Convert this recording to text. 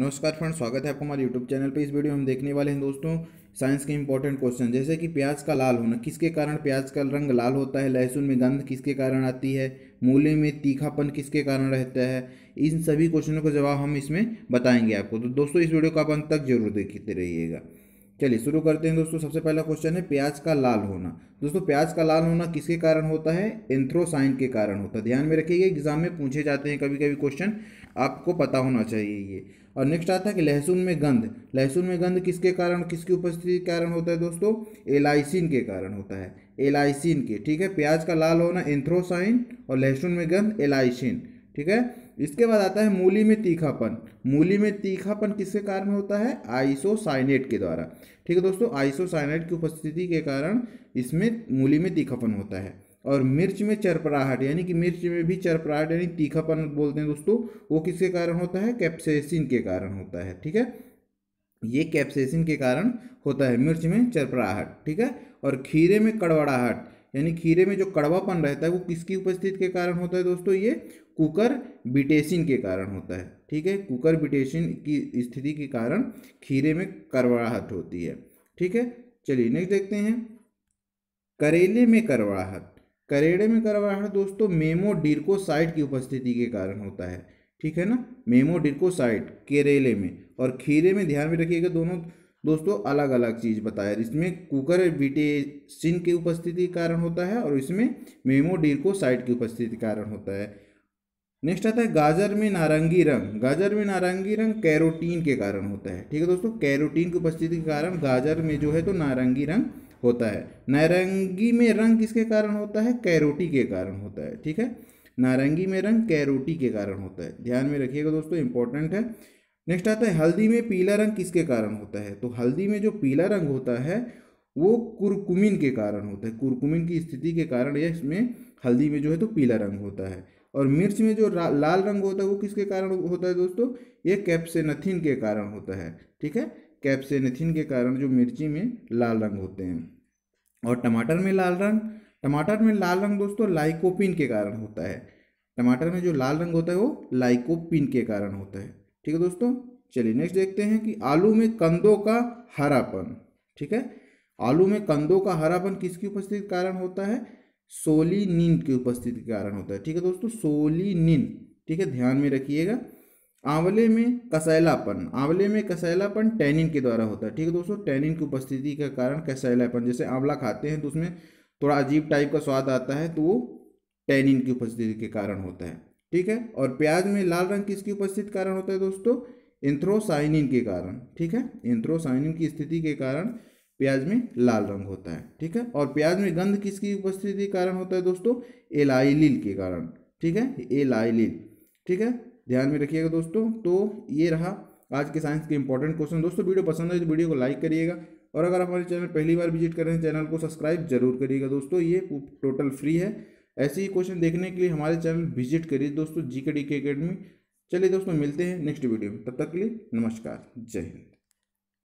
नमस्कार फ्रेंड स्वागत है आपको हमारे यूट्यूब चैनल पे इस वीडियो में हम देखने वाले हैं दोस्तों साइंस के इंपॉर्टेंट क्वेश्चन जैसे कि प्याज का लाल होना किसके कारण प्याज का रंग लाल होता है लहसुन में गंध किसके कारण आती है मूले में तीखापन किसके कारण रहता है इन सभी क्वेश्चनों का जवाब हम इसमें बताएंगे आपको तो दोस्तों इस वीडियो को आप अंत तक जरूर देखते रहिएगा चलिए शुरू करते हैं दोस्तों सबसे पहला क्वेश्चन है प्याज का लाल होना दोस्तों प्याज का लाल होना किसके कारण होता है एंथ्रोसाइन के कारण होता है ध्यान में रखिएगा एग्जाम में पूछे जाते हैं कभी कभी क्वेश्चन आपको पता होना चाहिए ये और नेक्स्ट आता है कि लहसुन में गंध लहसुन में गंध किसके कारण किसकी उपस्थिति के कारण होता है दोस्तों एलाइसिन के कारण होता है एलाइसिन के ठीक है प्याज का लाल होना एंथ्रोसाइन और लहसुन में गंध एलाइसिन ठीक है इसके बाद आता है मूली में तीखापन मूली में तीखापन किसके कारण होता है आइसोसाइनेट के द्वारा ठीक है दोस्तों आइसोसाइनेट की उपस्थिति के कारण इसमें मूली में तीखापन होता है और मिर्च में चरपराहट यानी कि मिर्च में भी चरपराहट यानी तीखापन बोलते हैं दोस्तों वो किसके कारण होता है कैप्सेसिन के कारण होता है ठीक है ये कैप्सेसिन के कारण होता है मिर्च में चरपराहट ठीक है और खीरे में कड़वड़ाहट यानी खीरे में जो कड़वापन रहता है वो किसकी उपस्थिति के कारण होता है दोस्तों ये कुकर बिटेसिन के कारण होता है ठीक है कुकर बिटेसिन की स्थिति के कारण खीरे में करवाहट होती है ठीक है चलिए नेक्स्ट देखते हैं करेले में करवाहट करेले में करवाहट दोस्तों डिरकोसाइट की उपस्थिति के कारण होता है ठीक है ना मेमोडिर्कोसाइट करेले में और खीरे में ध्यान में रखिएगा दोनों दोस्तों अलग अलग चीज़ बताया इसमें कुकर बीटेसिन की उपस्थिति के कारण होता है और इसमें मेमोडीर्कोसाइड की उपस्थिति के कारण होता है नेक्स्ट आता है गाजर में नारंगी रंग गाजर में नारंगी रंग कैरोटीन के कारण होता है ठीक है दोस्तों कैरोटीन की उपस्थिति के कारण गाजर में जो है तो नारंगी रंग होता है नारंगी में रंग किसके कारण होता है कैरोटी के कारण होता है ठीक है नारंगी में रंग कैरोटी के कारण होता है ध्यान में रखिएगा दोस्तों इंपॉर्टेंट है नेक्स्ट आता है हल्दी में पीला रंग किसके कारण होता है तो हल्दी में जो पीला रंग होता है वो कुरकुमिन के कारण होता है कुरकुमिन की स्थिति के कारण यह इसमें हल्दी में जो है तो पीला रंग होता है और मिर्च में जो लाल रंग होता है वो किसके कारण होता है दोस्तों ये कैप्सेनथिन के कारण होता है ठीक है कैप्सेनथिन के कारण जो मिर्ची में लाल रंग होते हैं और टमाटर में लाल रंग टमाटर में लाल रंग दोस्तों लाइकोपिन के कारण होता है टमाटर में जो लाल रंग होता है वो लाइकोपिन के कारण होता है ठीक है दोस्तों चलिए नेक्स्ट देखते हैं कि आलू में कंदों का हरापन ठीक है आलू में कंदों का हरापन किसकी उपस्थिति के कारण होता है सोली नींद की उपस्थिति के कारण होता है ठीक है दोस्तों सोली नींद ठीक है ध्यान में रखिएगा आंवले में कसैलापन आंवले में कसैलापन टैनिन के द्वारा होता है ठीक है दोस्तों टैनिन की उपस्थिति के कारण कसैलापन जैसे आंवला खाते हैं तो उसमें थोड़ा अजीब टाइप का स्वाद आता है तो वो टैनिन की उपस्थिति के कारण होता है ठीक है और प्याज में लाल रंग किसकी उपस्थित कारण होता है दोस्तों इंथ्रोसाइनिन के कारण ठीक है इंथ्रोसाइनिन की स्थिति के कारण प्याज में लाल रंग होता है ठीक है और प्याज में गंध किसकी उपस्थिति के कारण होता है दोस्तों एलाइलिल के कारण ठीक है एलाइलिल ठीक है ध्यान में रखिएगा दोस्तों तो ये रहा आज के साइंस के इंपॉर्टेंट क्वेश्चन दोस्तों वीडियो पसंद आए तो वीडियो को लाइक करिएगा और अगर हमारे चैनल पहली बार विजिट कर रहे हैं चैनल को सब्सक्राइब जरूर करिएगा दोस्तों ये टोटल फ्री है ऐसे ही क्वेश्चन देखने के लिए हमारे चैनल विजिट करिए दोस्तों जी के डी के अकेडमी चलिए दोस्तों मिलते हैं नेक्स्ट वीडियो में तब तक के लिए नमस्कार जय हिंद